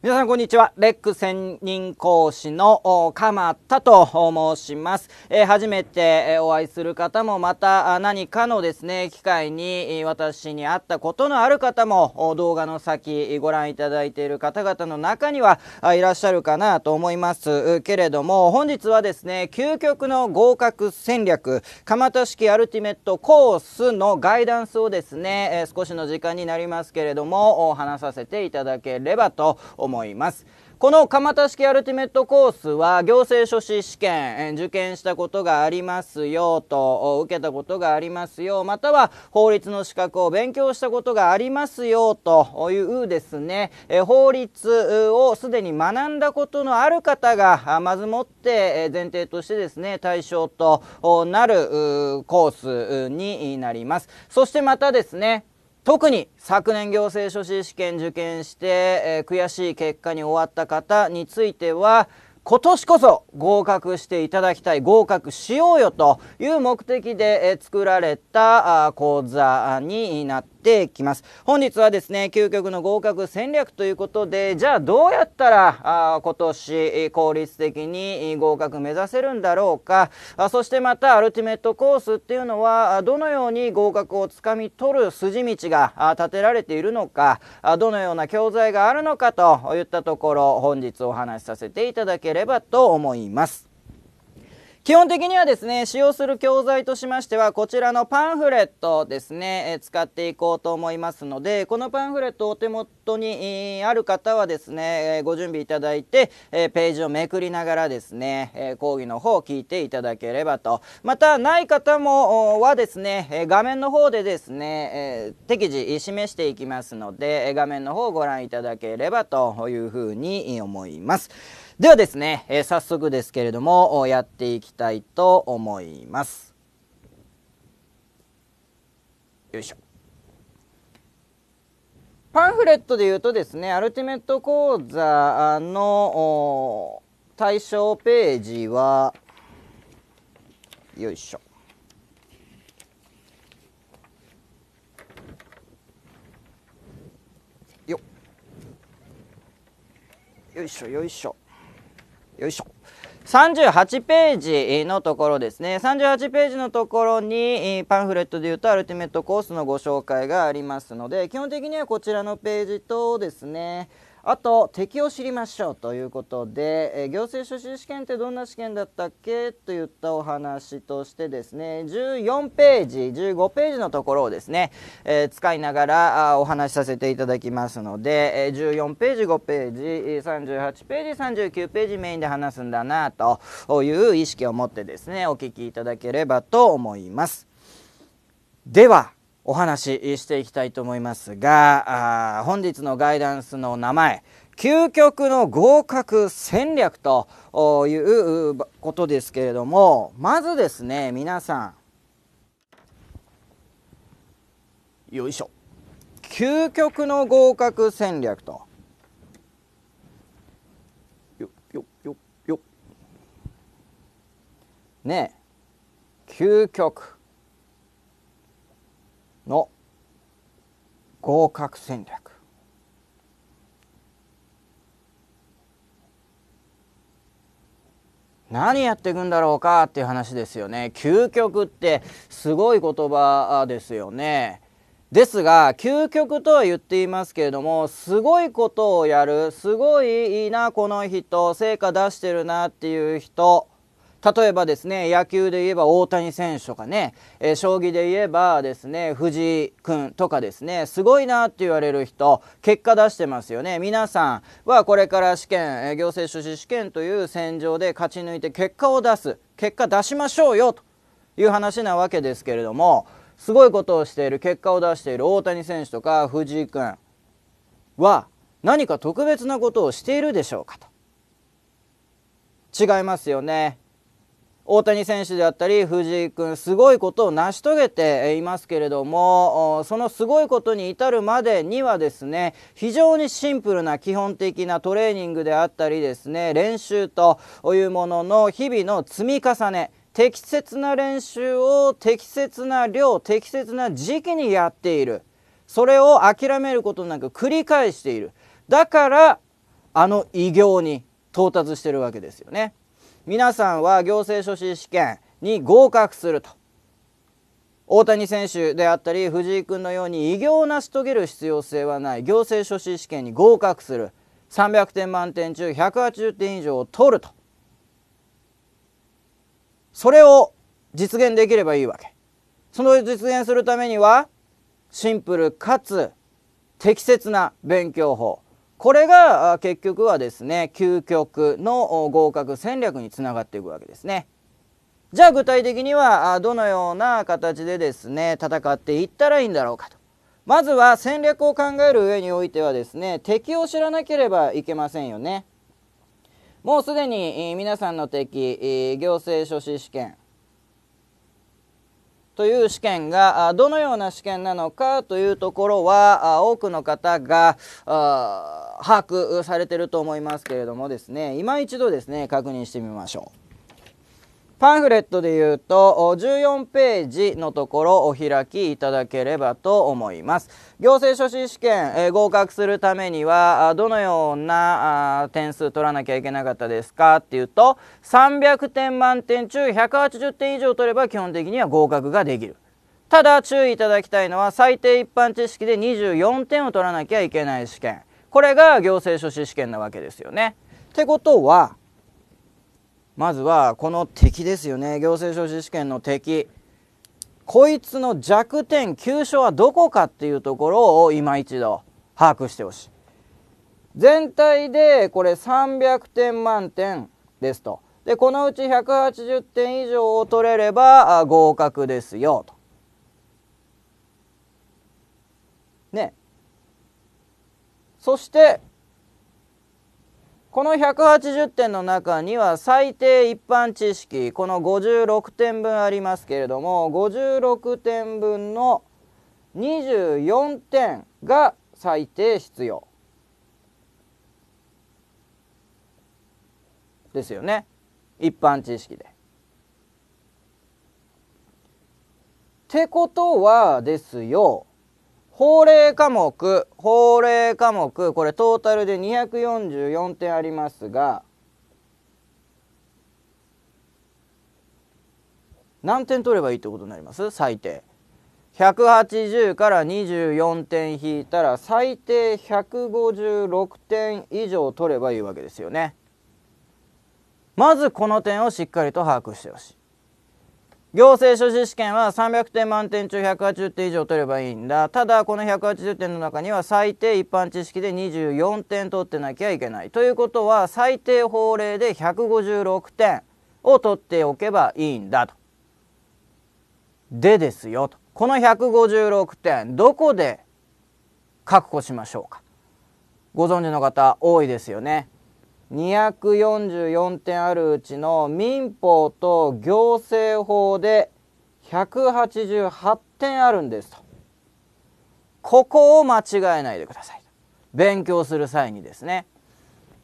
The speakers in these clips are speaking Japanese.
皆さんこんにちは。レック専任講師の鎌田と申します。えー、初めてお会いする方もまた何かのですね、機会に私に会ったことのある方も動画の先ご覧いただいている方々の中にはいらっしゃるかなと思いますけれども、本日はですね、究極の合格戦略、鎌田式アルティメットコースのガイダンスをですね、少しの時間になりますけれども、話させていただければと思います。思いますこの蒲田式アルティメットコースは行政書士試験受験したことがありますよと受けたことがありますよまたは法律の資格を勉強したことがありますよというですね法律をすでに学んだことのある方がまずもって前提としてですね対象となるコースになりますそしてまたですね特に昨年行政書士試験受験して、えー、悔しい結果に終わった方については今年こそ合格していただきたい合格しようよという目的で作られた講座になっててきます本日はですね究極の合格戦略ということでじゃあどうやったらあ今年効率的に合格目指せるんだろうかあそしてまたアルティメットコースっていうのはどのように合格をつかみ取る筋道が立てられているのかどのような教材があるのかといったところ本日お話しさせていただければと思います。基本的にはですね使用する教材としましてはこちらのパンフレットですね、え使っていこうと思いますのでこのパンフレットお手元に、ある方はですね、えご準備いただいて、えページをめくりながらですね、え講義の方を聞いていただければとまたない方もはですね、え画面の方でですね、え適時示していきますので、え画面の方をご覧いただければというふうに思います。ではですね、えー、早速ですけれどもやっていきたいと思いますよいしょパンフレットで言うとですねアルティメット講座の対象ページはよいしょよっよいしょよいしょよいしょ38ページのところですね38ページのところにパンフレットでいうとアルティメットコースのご紹介がありますので基本的にはこちらのページとですねあと敵を知りましょうということで、えー、行政書士試験ってどんな試験だったっけといったお話としてですね14ページ15ページのところをですね、えー、使いながらあお話しさせていただきますので、えー、14ページ5ページ38ページ39ページメインで話すんだなという意識を持ってですねお聞きいただければと思います。ではお話ししていきたいと思いますが本日のガイダンスの名前究極の合格戦略ということですけれどもまずですね皆さんよいしょ究極の合格戦略とね究極の合格戦略何やっていくんだろうかっていう話ですよね究極ってすごい言葉ですよねですが究極とは言っていますけれどもすごいことをやるすごいいいなこの人成果出してるなっていう人例えばですね、野球で言えば大谷選手とかね、えー、将棋で言えばですね、藤井君とかですね、すごいなって言われる人、結果出してますよね。皆さんはこれから試験、え行政書士試験という戦場で勝ち抜いて結果を出す、結果出しましょうよという話なわけですけれども、すごいことをしている、結果を出している大谷選手とか藤井君は何か特別なことをしているでしょうかと。違いますよね。大谷選手であったり藤井君すごいことを成し遂げていますけれどもそのすごいことに至るまでにはですね非常にシンプルな基本的なトレーニングであったりですね練習というものの日々の積み重ね適切な練習を適切な量適切な時期にやっているそれを諦めることなく繰り返しているだからあの偉業に到達してるわけですよね。皆さんは行政書士試験に合格すると大谷選手であったり藤井君のように偉業を成し遂げる必要性はない行政書士試験に合格する300点満点中180点以上を取るとそれを実現できればいいわけその実現するためにはシンプルかつ適切な勉強法これが結局はですね究極の合格戦略につながっていくわけですね。じゃあ具体的にはどのような形でですね戦っていったらいいんだろうかと。まずは戦略を考える上においてはですね敵を知らなければいけませんよね。もうすでに皆さんの敵行政書士試験という試験がどのような試験なのかというところは多くの方が把握されてると思いますけれどもですね今一度ですね確認してみましょう。パンフレットで言うと14ページのところお開きいただければと思います行政書士試験、えー、合格するためにはどのような点数取らなきゃいけなかったですかっていうと300点満点中180点以上取れば基本的には合格ができるただ注意いただきたいのは最低一般知識で24点を取らなきゃいけない試験これが行政書士試験なわけですよねってことはまずはこの敵ですよね行政書士試験の敵こいつの弱点急所はどこかっていうところを今一度把握してほしい全体でこれ300点満点ですとでこのうち180点以上を取れれば合格ですよとねそしてこの180点の中には最低一般知識この56点分ありますけれども56点分の24点が最低必要ですよね一般知識で。ってことはですよ法令科目法令科目これトータルで244点ありますが何点取ればいいってことになります最低180から24点引いたら最低156点以上取ればいいわけですよねまずこの点をしっかりと把握してほしい行政書士試験は300点満点中180点以上取ればいいんだただこの180点の中には最低一般知識で24点取ってなきゃいけないということは最低法令で156点を取っておけばいいんだと。でですよとこの156点どこで確保しましょうかご存知の方多いですよね。244点あるうちの民法と行政法で188点あるんですと。ここを間違えないでください。勉強する際にですね。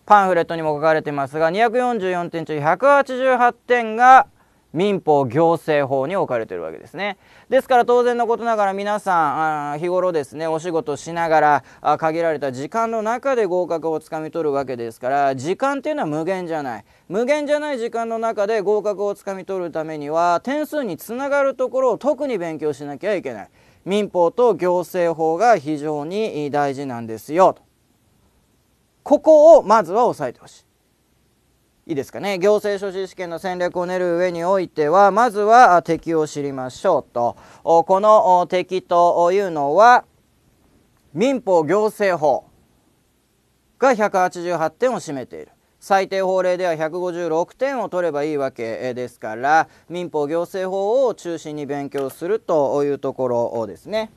パンフレットにも書かれてますが244点中188点が民法行政法に置かれてるわけですねですから当然のことながら皆さん日頃ですねお仕事しながらあ限られた時間の中で合格をつかみ取るわけですから時間っていうのは無限じゃない無限じゃない時間の中で合格をつかみ取るためには点数につながるところを特に勉強しなきゃいけない民法と行政法が非常に大事なんですよとここをまずは押さえてほしい。いいですかね行政書士試験の戦略を練る上においてはまずは敵を知りましょうとこの敵というのは民法行政法が188点を占めている最低法令では156点を取ればいいわけですから民法行政法を中心に勉強するというところですね。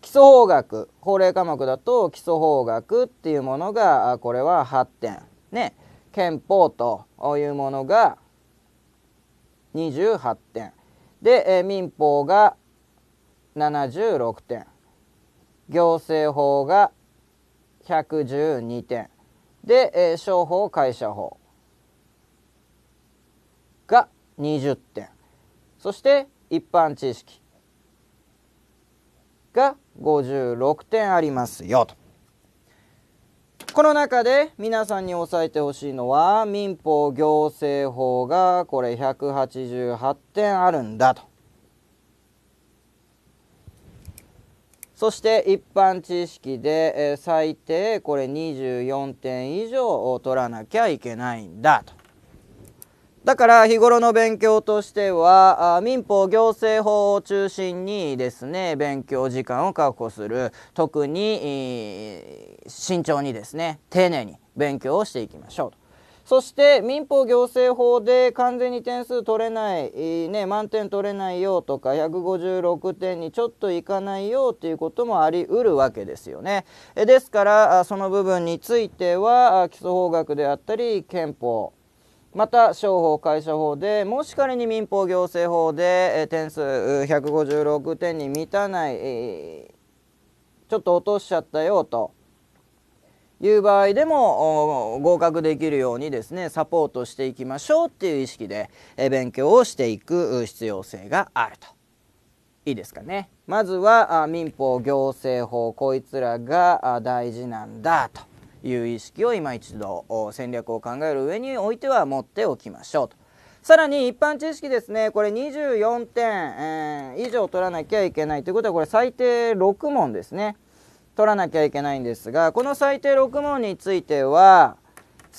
基礎法学法令科目だと基礎法学っていうものがこれは8点ね憲法というものが28点で、え民法が76点行政法が112点で、え商法会社法が20点そして一般知識が56点ありますよと。この中で皆さんに押さえてほしいのは民法行政法がこれ188点あるんだと。そして一般知識で、え最低これ24点以上を取らなきゃいけないんだと。だから日頃の勉強としては民法行政法を中心にですね勉強時間を確保する特に慎重にですね丁寧に勉強をしていきましょうと。そして民法行政法で完全に点数取れない、ね、満点取れないよとか156点にちょっといかないよということもありうるわけですよね。ですからその部分については基礎法学であったり憲法また商法会社法でもし仮に民法行政法で点数156点に満たないちょっと落としちゃったよという場合でも合格できるようにですねサポートしていきましょうっていう意識で勉強をしていく必要性があると。いいですかねまずは民法行政法こいつらが大事なんだという意識を今一度戦略を考える上においては持っておきましょうと。さらに一般知識ですねこれ24点、えー、以上取らなきゃいけないということはこれ最低6問ですね取らなきゃいけないんですがこの最低6問については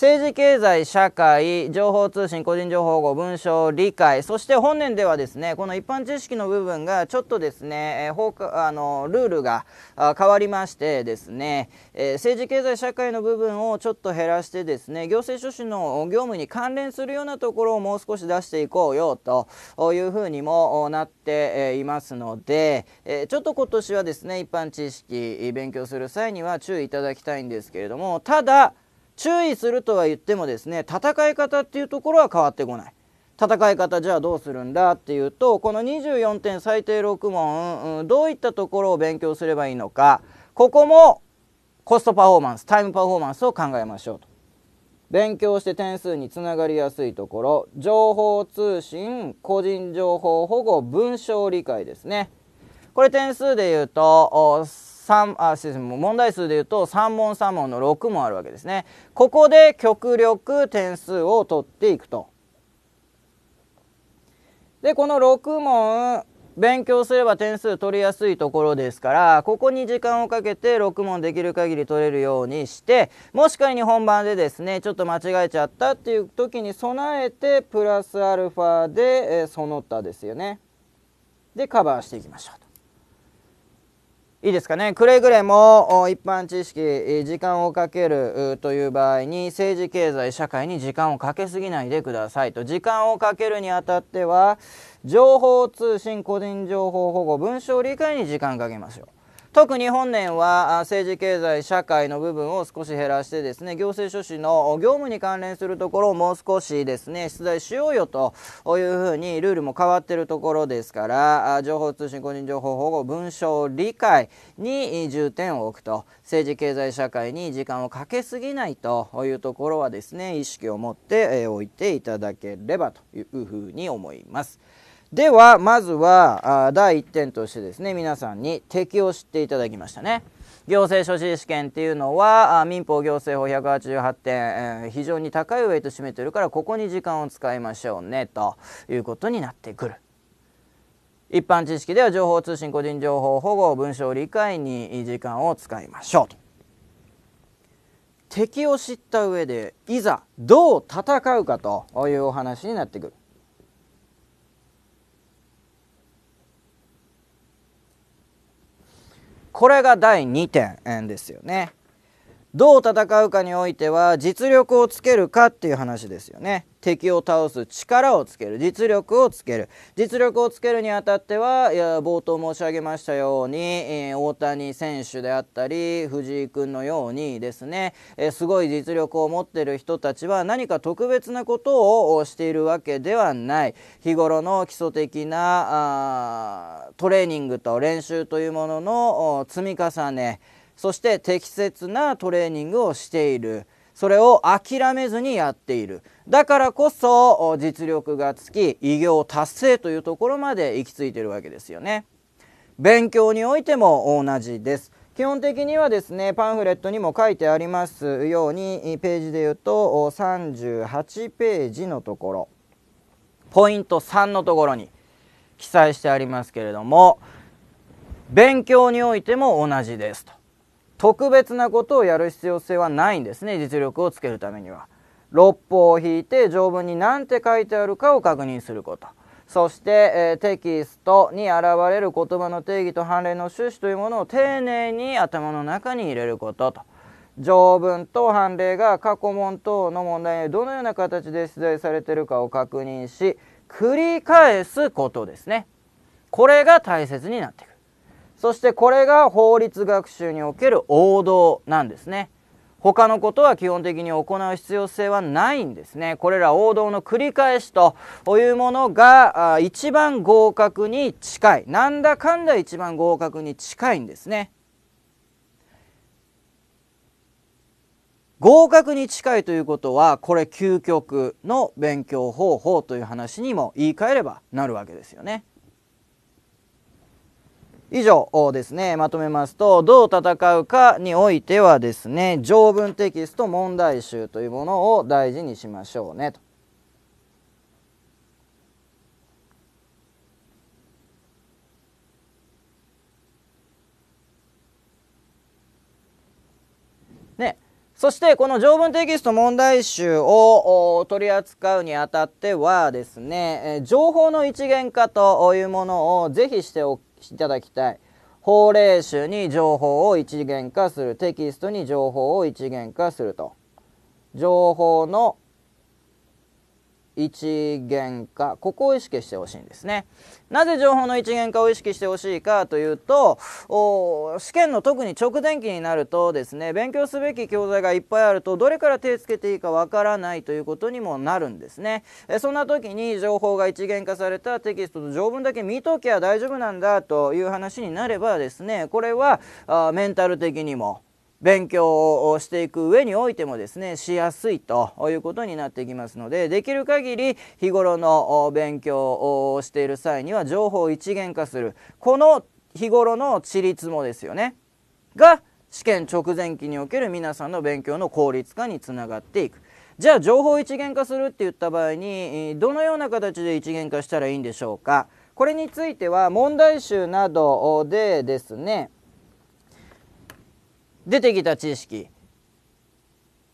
政治経済社会情報通信個人情報保護文書理解そして本年ではですねこの一般知識の部分がちょっとですね、えー、法あのルールが変わりましてですね、えー、政治経済社会の部分をちょっと減らしてですね行政書士の業務に関連するようなところをもう少し出していこうよというふうにもなっていますので、えー、ちょっと今年はですね一般知識勉強する際には注意いただきたいんですけれどもただ注意するとは言ってもですね戦い方っていうところは変わってこない戦い方じゃあどうするんだっていうとこの24点最低6問、うん、どういったところを勉強すればいいのかここもコストパフォーマンスタイムパフォーマンスを考えましょうと勉強して点数につながりやすいところ情報通信個人情報保護文章理解ですねこれ点数で言うと3あ問題数でいうと3問3問の6もあるわけですねここで極力点数を取っていくとでこの6問勉強すれば点数取りやすいところですからここに時間をかけて6問できる限り取れるようにしてもし仮に本番でですねちょっと間違えちゃったっていう時に備えてプラスアルファで、えー、その他ですよねでカバーしていきましょう。いいですかねくれぐれも一般知識時間をかけるという場合に政治経済社会に時間をかけすぎないでくださいと時間をかけるにあたっては情報通信個人情報保護文章理解に時間かけましょう特に本年は政治経済社会の部分を少し減らしてですね行政書士の業務に関連するところをもう少しですね出題しようよというふうにルールも変わっているところですから情報通信個人情報保護文書理解に重点を置くと政治経済社会に時間をかけすぎないというところはですね意識を持っておいていただければというふうに思います。ではまずは第1点としてですね皆さんに敵を知っていただきましたね行政書士試験っていうのは民法行政法188点、え非常に高いウェイト占めてるからここに時間を使いましょうねということになってくる一般知識では情報通信個人情報保護文章理解に時間を使いましょうと敵を知った上でいざどう戦うかというお話になってくるこれが第2点ですよね。どう戦うかにおいては実力をつけるかっていう話ですよね。敵を倒す力をつける実力をつける実力をつけるにあたってはいや冒頭申し上げましたように、えー、大谷選手であったり藤井君のようにですね、えー、すごい実力を持ってる人たちは何か特別なことをしているわけではない日頃の基礎的なトレーニングと練習というものの積み重ねそして適切なトレーニングをしているそれを諦めずにやっているだからこそ実力がつき偉業達成というところまで行き着いてるわけですよね勉強においても同じです基本的にはですねパンフレットにも書いてありますようにページで言うと38ページのところポイント3のところに記載してありますけれども勉強においても同じですと特別なことをやる必要性はないんですね実力をつけるためには。六法を引いて条文に何て書いてあるかを確認することそして、えー、テキストに現れる言葉の定義と判例の趣旨というものを丁寧に頭の中に入れることと条文と判例が過去問等の問題にどのような形で出題されているかを確認し繰り返すことですねこれが大切になってくるそしてこれが法律学習における王道なんですね。他のことは基本的に行う必要性はないんですね。これら王道の繰り返しというものが一番合格に近い。なんだかんだ一番合格に近いんですね。合格に近いということはこれ究極の勉強方法という話にも言い換えればなるわけですよね。以上ですねまとめますとどう戦うかにおいてはですね条文テキスト問題集というものを大事にしましょうねと。ね、そしてこの条文テキスト問題集を取り扱うにあたってはですね情報の一元化というものを是非しておくいただきたい。法令集に情報を一元化する。テキストに情報を一元化すると。情報の一元化ここを意識してほしいんですねなぜ情報の一元化を意識してほしいかというと試験の特に直前期になるとですね勉強すべき教材がいっぱいあるとどれから手をつけていいかわからないということにもなるんですねえそんな時に情報が一元化されたテキストと条文だけ見ときゃ大丈夫なんだという話になればですねこれはあメンタル的にも勉強をしていく上においてもですねしやすいということになってきますのでできる限り日頃の勉強をしている際には情報を一元化するこの日頃の地立もですよねが試験直前期における皆さんの勉強の効率化につながっていく。じゃあ情報一元化するって言った場合にどのような形で一元化したらいいんでしょうかこれについては問題集などでですね出てきた知識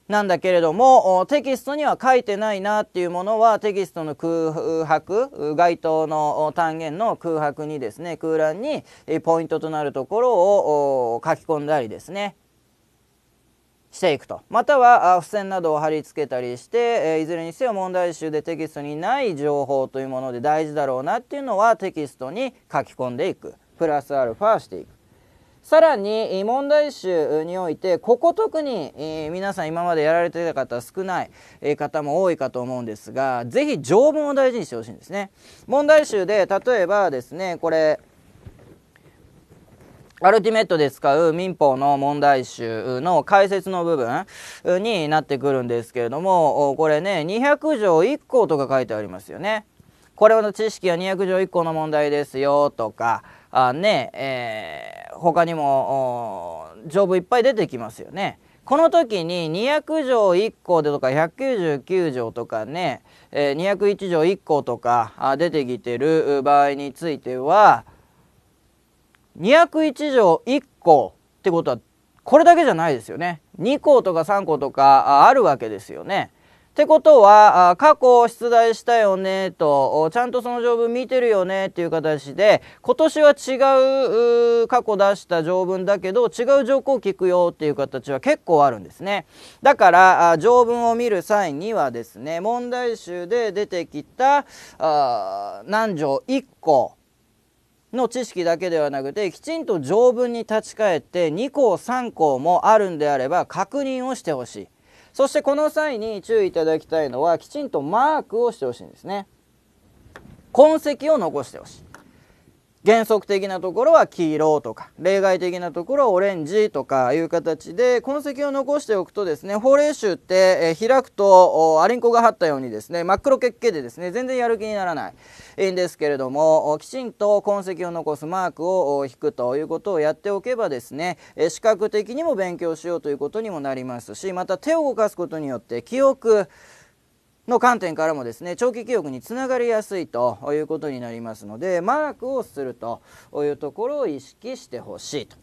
なんだけれどもテキストには書いてないなっていうものはテキストの空白該当の単元の空白にですね空欄にポイントとなるところを書き込んだりですねしていくとまたは付箋などを貼り付けたりしていずれにせよ問題集でテキストにない情報というもので大事だろうなっていうのはテキストに書き込んでいくプラスアルファしていく。さらに問題集においてここ特に、皆さん今までやられてた方少ない方も多いかと思うんですが是非条文を大事にしてほしいんですね。問題集で例えばですねこれアルティメットで使う民法の問題集の解説の部分になってくるんですけれどもこれね200条1項とか書いてありますよね。これの知識は200条1項の問題ですよとかあねえー他にも条文いっぱい出てきますよね。この時に200条1項でとか199条とかね、え201条1項とか出てきてる場合については201条1項ってことはこれだけじゃないですよね2項とか3項とかあるわけですよね。ってことは過去出題したよねとちゃんとその条文見てるよねっていう形で今年は違う過去出した条文だけど違う条項を聞くよっていう形は結構あるんですねだから条文を見る際にはですね問題集で出てきた何条1個の知識だけではなくてきちんと条文に立ち返って2項3項もあるんであれば確認をしてほしい。そしてこの際に注意いただきたいのはきちんとマークをしてほしいんですね痕跡を残してほしい原則的なところは黄色とか例外的なところはオレンジとかいう形で痕跡を残しておくとですね法令集って、え開くとアリンコが張ったようにですね真っ黒結形でですね全然やる気にならないんですけれどもきちんと痕跡を残すマークを引くということをやっておけばですね、え視覚的にも勉強しようということにもなりますしまた手を動かすことによって記憶の観点からもですね長期記憶につながりやすいということになりますのでマークをするというところを意識してほしいと。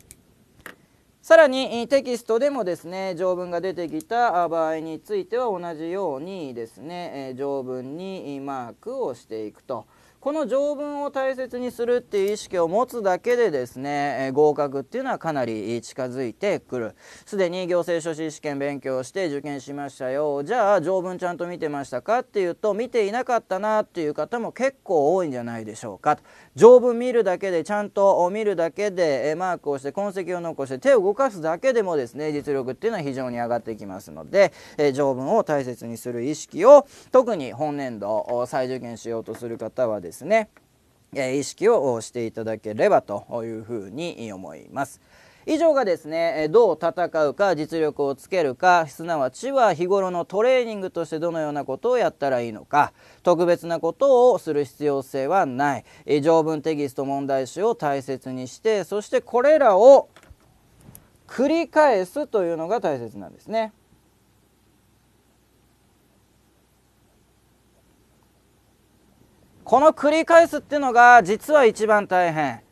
さらにテキストでもですね条文が出てきた場合については同じようにですね条文にマークをしていくとこの条文を大切にするっていう意識を持つだけでですね合格っていうのはかなり近づいてくるすでに行政書士試験勉強して受験しましたよじゃあ条文ちゃんと見てましたかっていうと見ていなかったなっていう方も結構多いんじゃないでしょうか条文見るだけでちゃんと見るだけでマークをして痕跡を残して手を動かすだけでもですね実力っていうのは非常に上がってきますので条文を大切にする意識を特に本年度再受験しようとする方はですね意識をしていただければというふうに思います。以上がですねどう戦うか実力をつけるかすなわちは日頃のトレーニングとしてどのようなことをやったらいいのか特別なことをする必要性はない条文テキスト問題集を大切にしてそしてこれらを繰り返すというのが大切なんですね。この繰り返すっていうのが実は一番大変。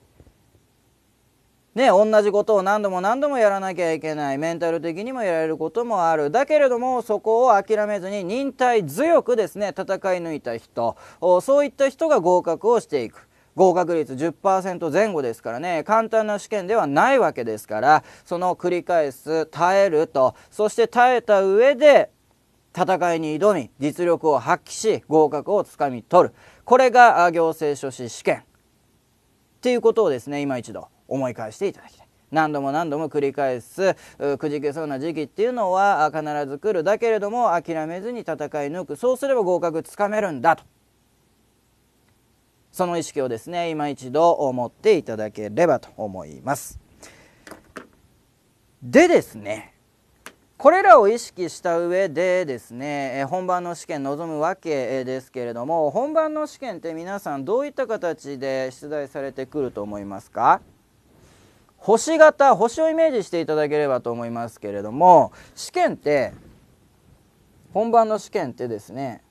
ね、同じことを何度も何度もやらなきゃいけないメンタル的にもやられることもあるだけれどもそこを諦めずに忍耐強くですね戦い抜いた人そういった人が合格をしていく合格率10%前後ですからね簡単な試験ではないわけですからその繰り返す耐えるとそして耐えた上で戦いに挑み実力を発揮し合格をつかみ取るこれが行政書士試験っていうことをですね今一度思い返していただきたい。何度も何度も繰り返すくじけそうな時期っていうのは必ず来るだけれども諦めずに戦い抜くそうすれば合格つかめるんだとその意識をですね今一度思っていただければと思いますでですねこれらを意識した上でですね本番の試験臨むわけですけれども本番の試験って皆さんどういった形で出題されてくると思いますか星型星をイメージしていただければと思いますけれども試験って本番の試験ってですね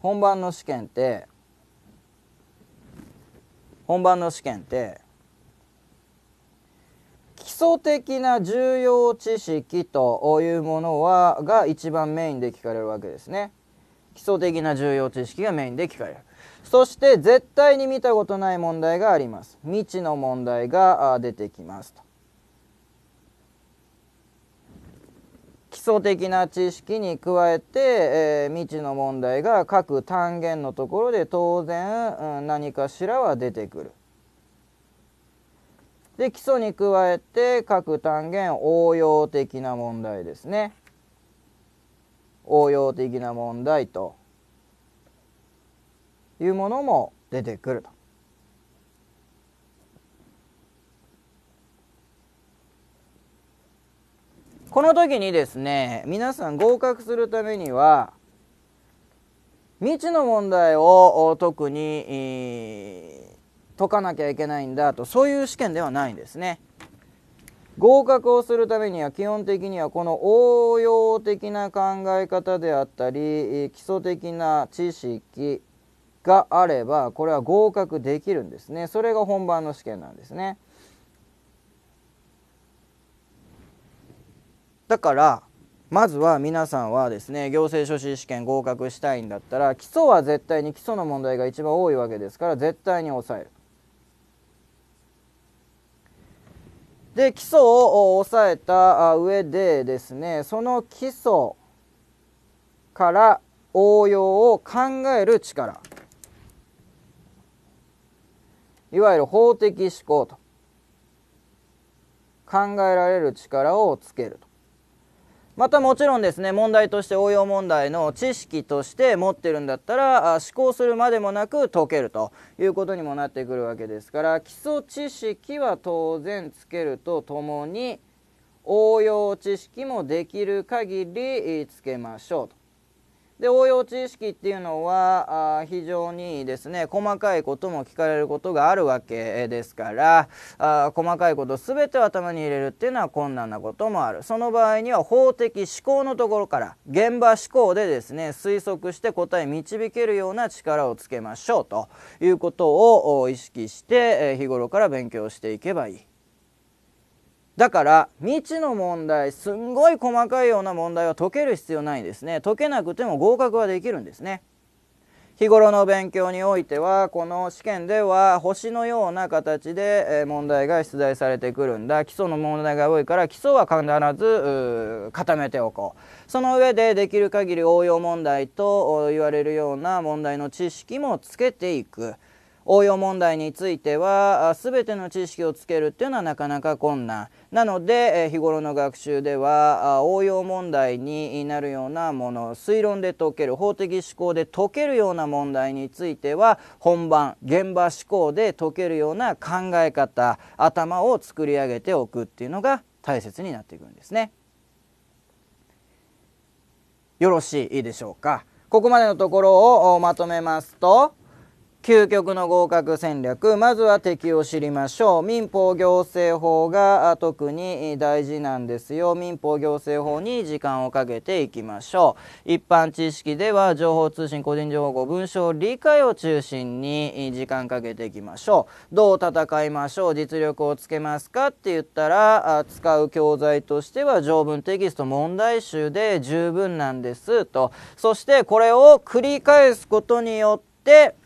本番の試験って本番の試験って基礎的な重要知識というものはが一番メインで聞かれるわけですね。基礎的な重要知識がメインで聞かれる。そして絶対に見たことない問題があります未知の問題が出てきますと基礎的な知識に加えて、えー、未知の問題が各単元のところで当然、うん、何かしらは出てくる。で基礎に加えて各単元応用的な問題ですね。応用的な問題と。いうものも出てくると。この時にですね皆さん合格するためには未知の問題を特に解かなきゃいけないんだとそういう試験ではないんですね。合格をするためには基本的にはこの応用的な考え方であったり基礎的な知識があればこれは合格できるんですねそれが本番の試験なんですねだからまずは皆さんはですね行政書士試験合格したいんだったら基礎は絶対に基礎の問題が一番多いわけですから絶対に抑えるで基礎を抑えた上でですねその基礎から応用を考える力いわゆる法的思考と考えられる力をつけるとまたもちろんですね問題として応用問題の知識として持ってるんだったら思考するまでもなく解けるということにもなってくるわけですから基礎知識は当然つけるとともに応用知識もできる限りつけましょうと。で応用知識っていうのは非常にですね細かいことも聞かれることがあるわけですからあ細かいこと全て頭に入れるっていうのは困難なこともあるその場合には法的思考のところから現場思考でですね推測して答え導けるような力をつけましょうということを意識して日頃から勉強していけばいい。だから未知の問題すんごい細かいような問題は解ける必要ないんですね解けなくても合格はできるんですね日頃の勉強においてはこの試験では星のような形で問題が出題されてくるんだ基礎の問題が多いから基礎は必ず固めておこうその上でできる限り応用問題と言われるような問題の知識もつけていく。応用問題については全ての知識をつけるっていうのはなかなか困難なので日頃の学習では応用問題になるようなもの推論で解ける法的思考で解けるような問題については本番現場思考で解けるような考え方頭を作り上げておくっていうのが大切になっていくんですね。よろしいでしょうか。ここまでのところをまとめますと究極の合格戦略まずは敵を知りましょう民法行政法が特に大事なんですよ民法行政法に時間をかけていきましょう一般知識では情報通信個人情報文章理解を中心に時間かけていきましょうどう戦いましょう実力をつけますかって言ったら使う教材としては条文テキスト問題集で十分なんですとそしてこれを繰り返すことによって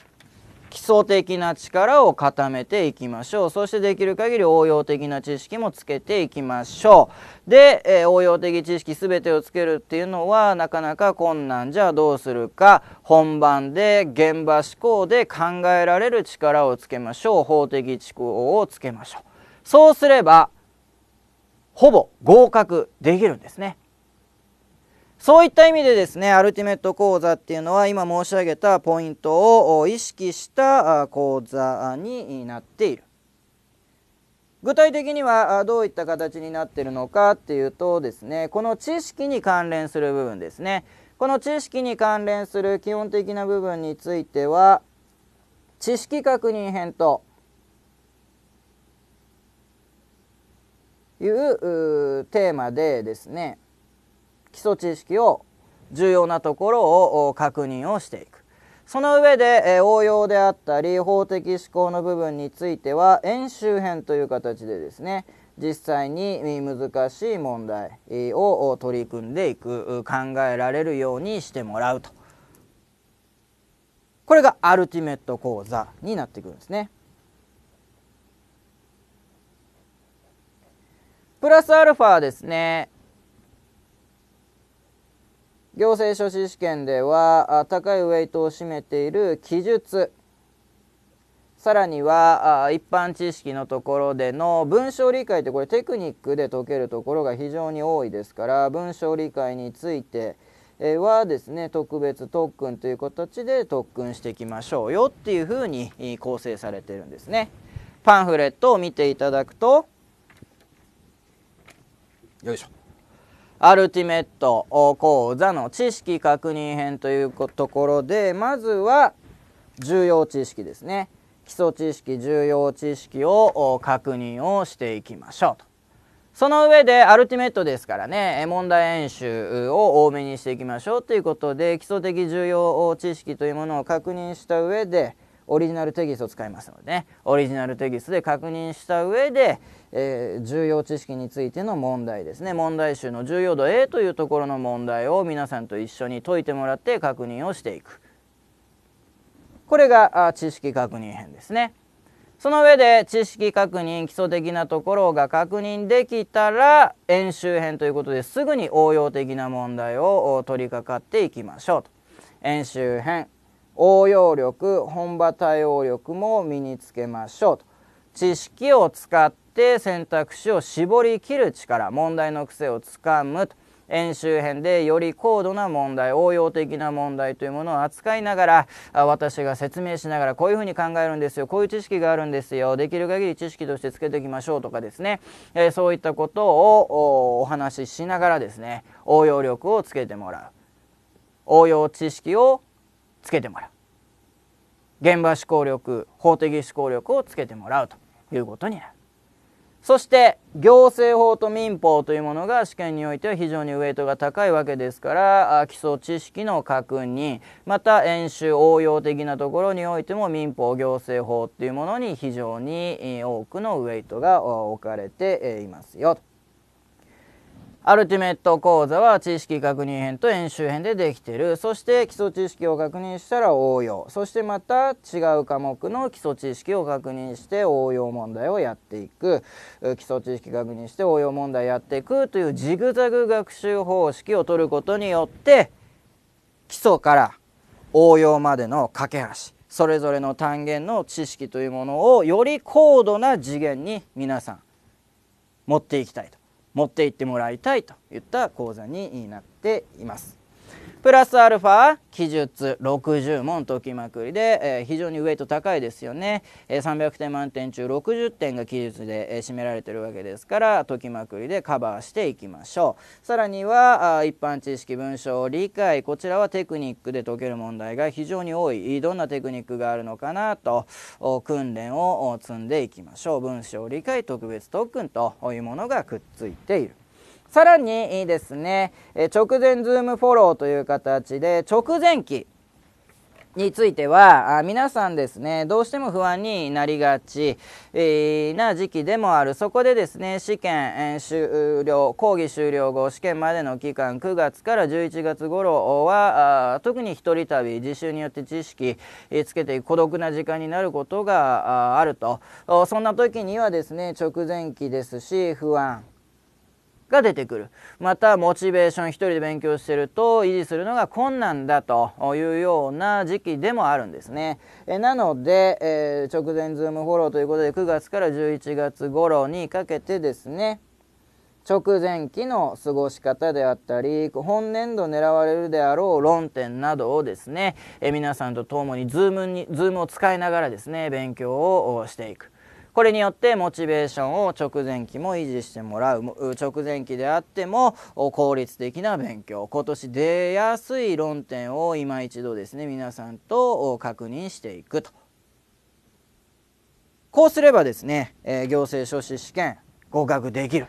基礎的な力を固めていきましょうそしてできる限り応用的な知識もつけていきましょうで、えー、応用的知識全てをつけるっていうのはなかなか困難じゃあどうするか本番で現場思考で考えられる力をつけましょう法的思考をつけましょうそうすればほぼ合格できるんですねそういった意味でですねアルティメット講座っていうのは今申し上げたポイントを意識した講座になっている具体的にはどういった形になってるのかっていうとですねこの知識に関連する部分ですねこの知識に関連する基本的な部分については知識確認編というテーマでですね基礎知識を重要なところを確認をしていくその上で、え応用であったり法的思考の部分については演習編という形でですね実際に難しい問題を取り組んでいく考えられるようにしてもらうとこれがアルティメット講座になってくるんですね。プラスアルファですね行政書士試験では高いウェイトを占めている記述さらには一般知識のところでの文章理解ってこれテクニックで解けるところが非常に多いですから文章理解についてはですね特別特訓という形で特訓していきましょうよっていうふうに構成されてるんですね。パンフレットを見ていただくとよいしょアルティメット講座の知識確認編というところでまずは重要知識ですね基礎知識重要知識を確認をしていきましょうとその上でアルティメットですからね問題演習を多めにしていきましょうということで基礎的重要知識というものを確認した上でオリジナルテキストを使いますので、ね、オリジナルテキストで確認した上で、えー、重要知識についての問題ですね問題集の重要度 A というところの問題を皆さんと一緒に解いてもらって確認をしていくこれが知識確認編ですねその上で知識確認基礎的なところが確認できたら演習編ということですぐに応用的な問題を取り掛かっていきましょうと演習編応用力本場対応力も身につけましょうと知識を使ってて選択肢を絞り切る力問題の癖をつかむと演習編でより高度な問題応用的な問題というものを扱いながら私が説明しながらこういうふうに考えるんですよこういう知識があるんですよできる限り知識としてつけていきましょうとかですね、えー、そういったことをお話ししながらですね応用力をつけてもらう応用知識をつけてもらう現場思考力法的思考力をつけてもらうということになる。そして行政法と民法というものが試験においては非常にウェイトが高いわけですから基礎知識の確認また演習応用的なところにおいても民法行政法っていうものに非常に多くのウェイトが置かれていますよと。アルティメット講座は知識確認編と演習編でできてるそして基礎知識を確認したら応用そしてまた違う科目の基礎知識を確認して応用問題をやっていく基礎知識確認して応用問題やっていくというジグザグ学習方式を取ることによって基礎から応用までの架け橋それぞれの単元の知識というものをより高度な次元に皆さん持っていきたいと。持っていってもらいたいといった講座になっています。プラスアルファ記述60問解きまくりで、えー、非常にウエイト高いですよね、えー、300点満点中60点が記述で、えー、占められてるわけですから解きまくりでカバーしていきましょうさらにはあ一般知識文章理解こちらはテクニックで解ける問題が非常に多いどんなテクニックがあるのかなと訓練を積んでいきましょう文章理解特別特訓というものがくっついているさらにですね、直前ズームフォローという形で、直前期については、皆さんですね、どうしても不安になりがち、えー、な時期でもある。そこでですね、試験、終了、講義終了後、試験までの期間、9月から11月頃は、特に一人旅、自習によって知識、えー、つけていく孤独な時間になることがあると。そんな時にはですね、直前期ですし、不安。が出てくるまたモチベーション1人で勉強してると維持するのが困難だというような時期でもあるんですねえなので、えー、直前ズームフォローということで9月から11月頃にかけてですね直前期の過ごし方であったり本年度狙われるであろう論点などをですねえ皆さんと共にズームにズームを使いながらですね勉強をしていくこれによってモチベーションを直前期も維持してもらう直前期であっても効率的な勉強今年出やすい論点を今一度ですね皆さんと確認していくと。こうすればですね、えー、行政書士試験合格できる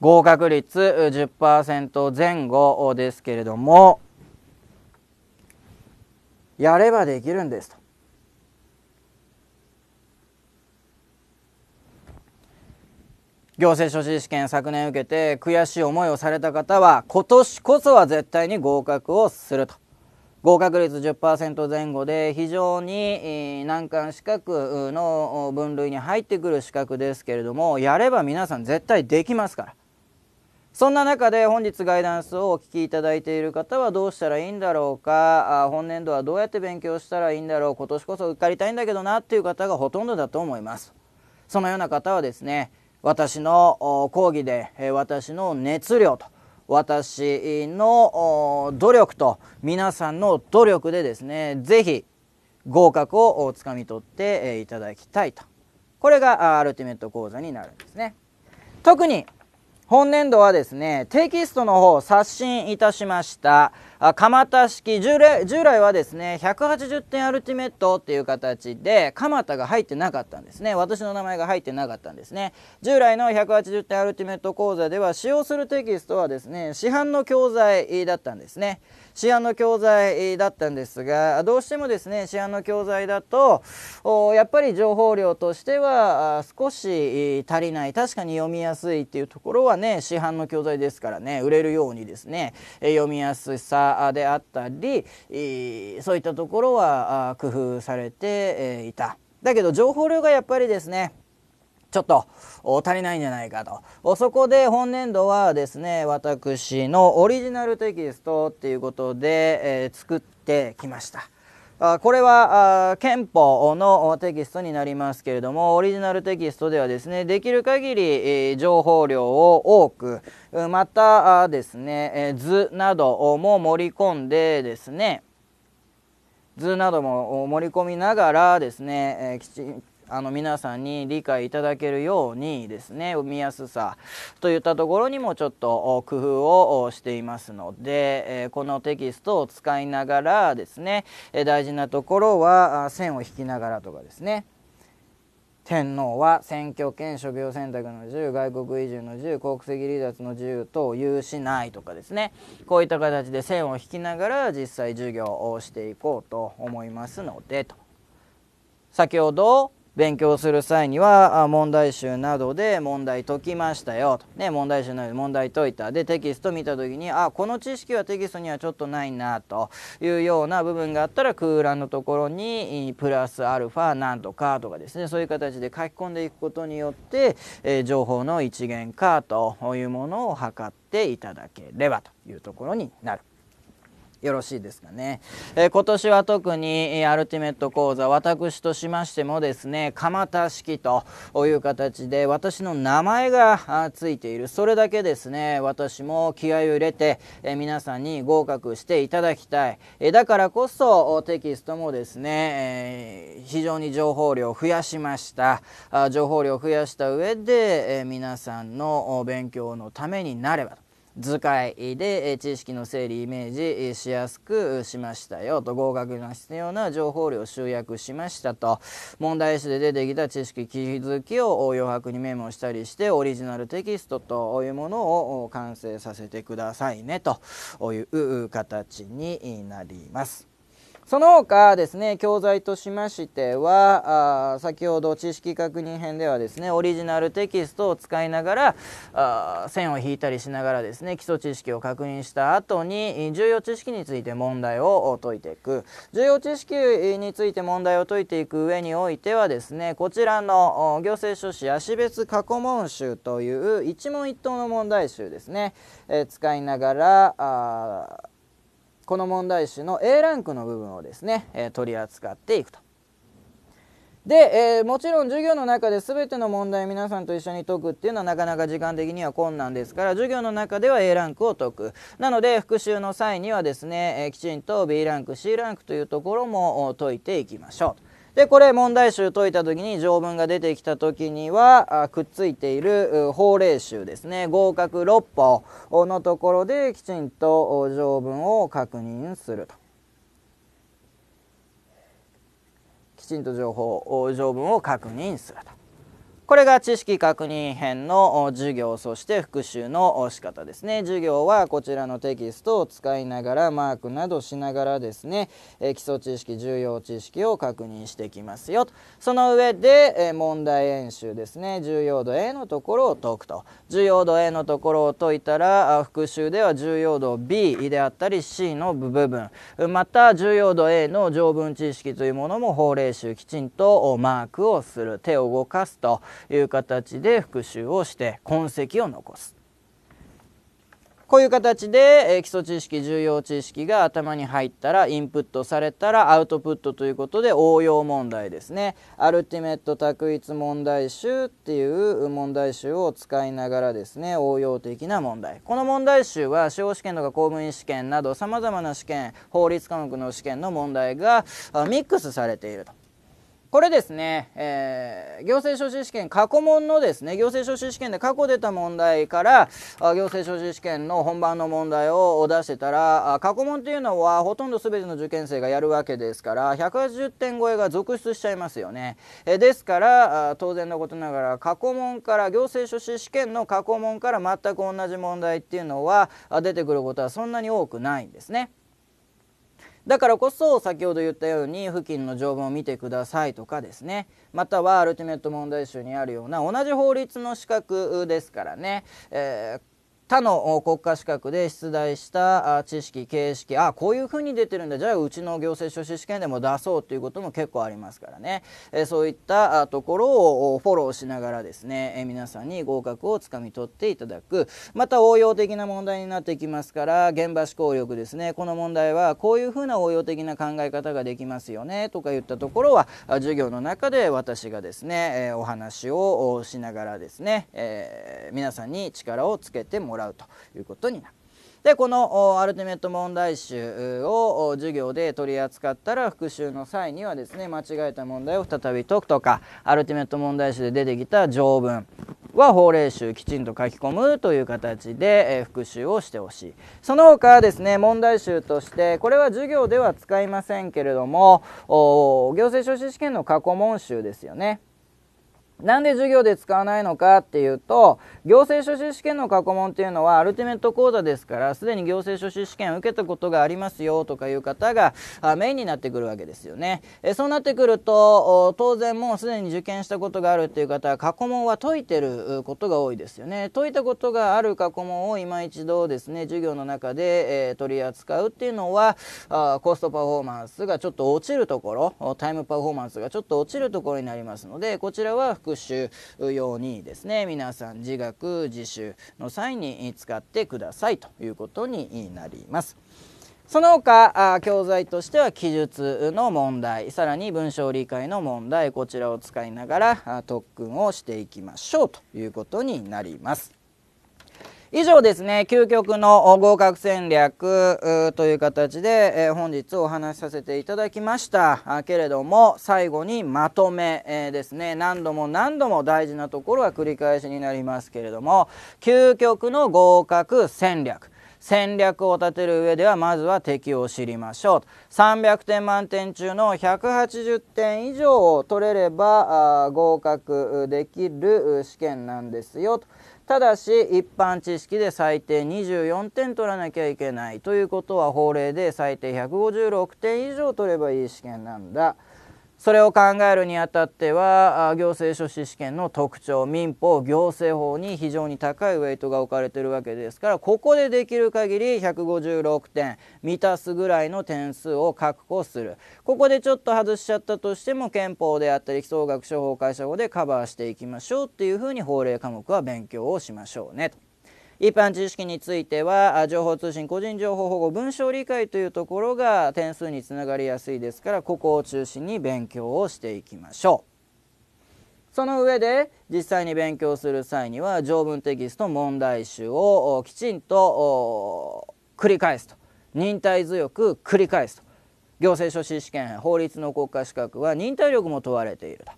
合格率10%前後ですけれどもやればできるんですと。行政書士試験昨年受けて悔しい思いをされた方は今年こそは絶対に合格をすると合格率10%前後で非常に難関資格の分類に入ってくる資格ですけれどもやれば皆さん絶対できますからそんな中で本日ガイダンスをお聞きいただいている方はどうしたらいいんだろうか本年度はどうやって勉強したらいいんだろう今年こそ受かりたいんだけどなっていう方がほとんどだと思いますそのような方はですね私の講義で私の熱量と私の努力と皆さんの努力でですね是非合格をつかみ取っていただきたいとこれがアルティメット講座になるんですね。特に本年度はですねテキストの方刷新いたしました蒲田式従来従来はですね180点アルティメットっていう形で蒲田が入ってなかったんですね私の名前が入ってなかったんですね従来の180点アルティメット講座では使用するテキストはですね市販の教材だったんですね市販の教材だったんですがどうしてもですね市販の教材だとやっぱり情報量としては少し足りない確かに読みやすいっていうところはね市販の教材ですからね売れるようにですね読みやすさであったりそういったところは工夫されていた。だけど情報量がやっぱりですねちょっと足りないんじゃないかとそこで本年度はですね私のオリジナルテキストっていうことで、えー、作ってきました。これは憲法のテキストになりますけれどもオリジナルテキストではですねできる限り情報量を多くまたですね図なども盛り込んでですね図なども盛り込みながらですねきちんあの皆さんに理解いただけるようにですね読みやすさといったところにもちょっと工夫をしていますので、えこのテキストを使いながらですね、え大事なところは線を引きながらとかですね天皇は選挙権諸行選択の自由外国移住の自由国籍離脱の自由等を有しないとかですねこういった形で線を引きながら実際授業をしていこうと思いますのでと先ほど勉強する際には問題集などで問題解きましたよと、ね、問題集などで問題解いたでテキスト見た時にあこの知識はテキストにはちょっとないなというような部分があったら空欄のところにプラスアルファなんとかとかですねそういう形で書き込んでいくことによって、えー、情報の一元化というものを図っていただければというところになる。よろしいですかね、えー、今年は特にアルティメット講座私としましてもですね蒲田式という形で私の名前がついているそれだけですね私も気合を入れて、えー、皆さんに合格していただきたい、えー、だからこそテキストもですね、え非常に情報量を増やしましたあ情報量を増やした上で、え皆さんの勉強のためになればと。図解で知識の整理イメージしやすくしましたよと合格が必要な情報量を集約しましたと問題集で出てきた知識気づきを余白にメモしたりしてオリジナルテキストというものを完成させてくださいねという形になります。その他ですね、教材としましては、あ先ほど知識確認編ではですね、オリジナルテキストを使いながら、あ線を引いたりしながらですね、基礎知識を確認した後に、重要知識について問題を解いていく。重要知識について問題を解いていく上においてはですね、こちらの行政書士足別過去問集という一問一答の問題集ですね、えー、使いながら、この問題集の A ランクの部分をですね、え取り扱っていくと。で、えー、もちろん授業の中で全ての問題皆さんと一緒に解くっていうのはなかなか時間的には困難ですから授業の中では A ランクを解くなので復習の際にはですね、えー、きちんと B ランク C ランクというところも解いていきましょう。でこれ問題集解いた時に条文が出てきた時にはくっついている法令集ですね合格6法のところできちんと条文を確認すると。きちんと情報条文を確認すると。これが知識確認編の授業そして復習の仕方ですね授業はこちらのテキストを使いながらマークなどしながらですね基礎知識重要知識を確認してきますよとその上で問題演習ですね重要度 A のところを解くと重要度 A のところを解いたら復習では重要度 B であったり C の部分また重要度 A の条文知識というものも法令集きちんとマークをする手を動かすと。いう形で復習をして痕跡を残す。こういう形で基礎知識重要知識が頭に入ったらインプットされたらアウトプットということで応用問題ですねアルティメット択一問題集っていう問題集を使いながらですね応用的な問題この問題集は司法試験とか公務員試験などさまざまな試験法律科目の試験の問題がミックスされていると。これですね、えー、行政書士試験過去問のですね行政書士試験で過去出た問題からあ行政書士試験の本番の問題を出してたらあ過去問っていうのはほとんど全ての受験生がやるわけですから180点超えが続出しちゃいますよね、えですからあ、当然のことながら過去問から行政書士試験の過去問から全く同じ問題っていうのは出てくることはそんなに多くないんですね。だからこそ先ほど言ったように付近の条文を見てくださいとかですねまたはアルティメット問題集にあるような同じ法律の資格ですからね、えー他の国家資格で出題した知識形式あこういうふうに出てるんだじゃあうちの行政書士試験でも出そうということも結構ありますからね、えそういったところをフォローしながらですね、え皆さんに合格をつかみ取っていただくまた応用的な問題になってきますから現場思考力ですねこの問題はこういうふうな応用的な考え方ができますよねとか言ったところは授業の中で私がですね、えお話をしながらですね、え皆さんに力をつけてもららうということになる。でこの「アルティメット問題集」を授業で取り扱ったら復習の際にはですね間違えた問題を再び解くとかアルティメット問題集で出てきた条文は法令集きちんと書き込むという形で復習をしてほしいその他ですね問題集としてこれは授業では使いませんけれども行政書士試験の過去問集ですよねなんで授業で使わないのかっていうと行政書士試験の過去問っていうのはアルティメット講座ですからすでに行政書士試験受けたことがありますよとかいう方がメインになってくるわけですよね。えそうなってくると当然もうすでに受験したことがあるっていう方は過去問は解いてることが多いですよね。解いたことがある過去問を今一度ですね授業の中で、え取り扱うっていうのはあコストパフォーマンスがちょっと落ちるところタイムパフォーマンスがちょっと落ちるところになりますのでこちらは含学習用にですね皆さん自学自習の際に使ってくださいということになります。その他教材としては記述の問題さらに文章理解の問題こちらを使いながら特訓をしていきましょうということになります。以上ですね究極の合格戦略という形で、えー、本日お話しさせていただきましたけれども最後にまとめ、えー、ですね何度も何度も大事なところは繰り返しになりますけれども究極の合格戦略戦略を立てる上ではまずは敵を知りましょう300点満点中の180点以上を取れれば合格できる試験なんですよとただし一般知識で最低24点取らなきゃいけないということは法令で最低156点以上取ればいい試験なんだ。それを考えるにあたっては行政書士試験の特徴民法行政法に非常に高いウェイトが置かれてるわけですからここでできる限り156点満たすぐらいの点数を確保するここでちょっと外しちゃったとしても憲法であったり基礎学処方会社法でカバーしていきましょうっていうふうに法令科目は勉強をしましょうねと。一般知識については情報通信個人情報保護文章理解というところが点数につながりやすいですからここを中心に勉強をしていきましょう。その上で実際に勉強する際には条文テキスト問題集をきちんと繰り返すと忍耐強く繰り返すと行政書士試験法律の国家資格は忍耐力も問われていると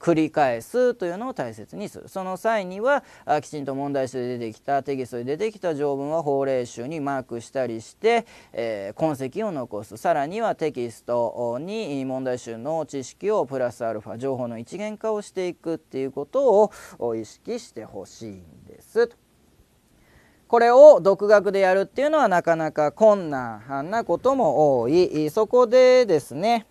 繰り返すというのを大切にするその際にはきちんと問題集で出てきたテキストで出てきた条文は法令集にマークしたりして、えー、痕跡を残すさらにはテキストに問題集の知識をプラスアルファ情報の一元化をしていくっていうことを意識してほしいんです。これを独学でやるっていうのはなかなか困難なことも多いそこでですね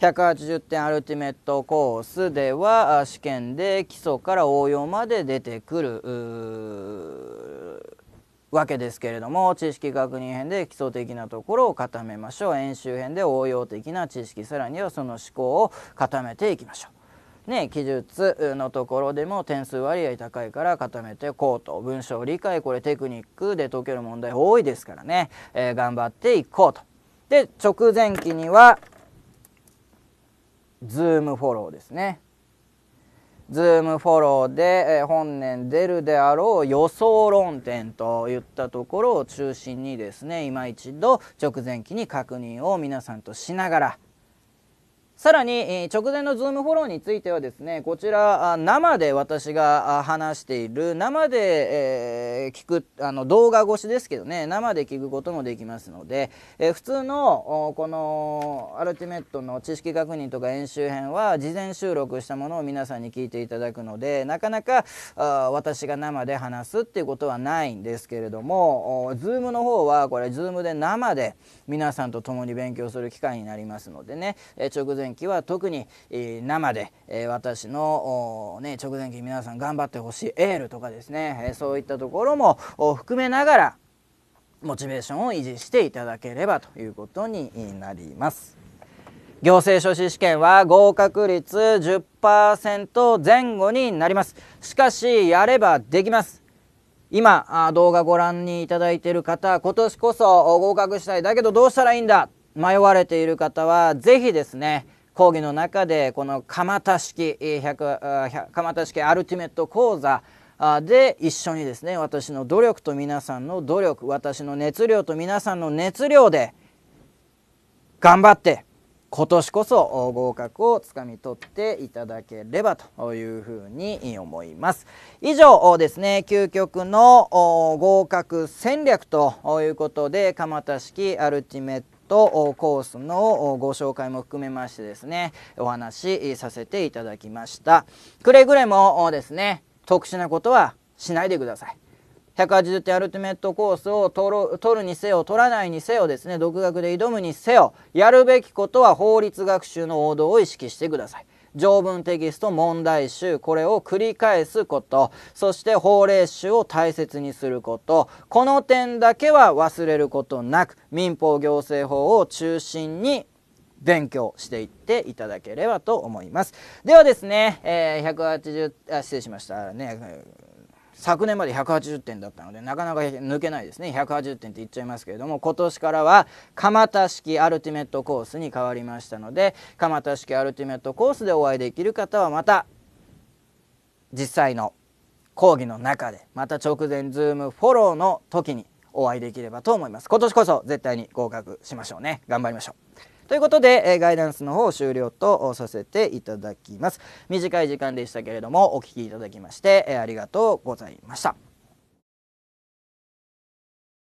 180点アルティメットコースでは試験で基礎から応用まで出てくるわけですけれども知識確認編で基礎的なところを固めましょう演習編で応用的な知識さらにはその思考を固めていきましょう。ね、記述のところでも点数割合高いから固めてこうと文章理解これテクニックで解ける問題多いですからね、えー、頑張っていこうと。で直前期にはズームフォローですね。ズームフォローで、え本年出るであろう予想論点といったところを中心にですね今一度直前期に確認を皆さんとしながらさらに直前のズームフォローについてはですねこちら生で私が話している生で、聞くあの動画越しですけどね生で聞くこともできますので、普通のこのアルティメットの知識確認とか演習編は事前収録したものを皆さんに聞いていただくのでなかなか私が生で話すっていうことはないんですけれども Zoom の方はこれ Zoom で生で皆さんと共に勉強する機会になりますのでね直前前期は特に生で私のね直前期皆さん頑張ってほしいエールとかですねそういったところも含めながらモチベーションを維持していただければということになります。行政書士試験は合格率10%前後になります。しかし、やればできます。今、動画ご覧にいただいている方、今年こそ合格したい。だけどどうしたらいいんだ迷われている方は、ぜひですね、講義の中でこの蒲田式100蒲田式アルティメット講座で一緒にですね私の努力と皆さんの努力私の熱量と皆さんの熱量で頑張って今年こそ合格をつかみ取っていただければというふうに思います。以上ですね究極の合格戦略ということで蒲田式アルティメットとコースのご紹介も含めましてですねお話しさせていただきましたくれぐれもですね特殊なことはしないでください180点アルティメットコースを取るにせよ取らないにせよですね独学で挑むにせよやるべきことは法律学習の王道を意識してください条文テキスト問題集これを繰り返すことそして法令集を大切にすることこの点だけは忘れることなく民法行政法を中心に勉強していっていただければと思います。ではですね、えー、180あ失礼しましたね。昨年まで180点だったのでなかなか抜けないですね180点って言っちゃいますけれども今年からは蒲田式アルティメットコースに変わりましたので蒲田式アルティメットコースでお会いできる方はまた実際の講義の中でまた直前ズームフォローの時にお会いできればと思います今年こそ絶対に合格しましょうね頑張りましょうということで、えー、ガイダンスの方を終了とさせていただきます短い時間でしたけれどもお聴きいただきまして、えー、ありがとうございました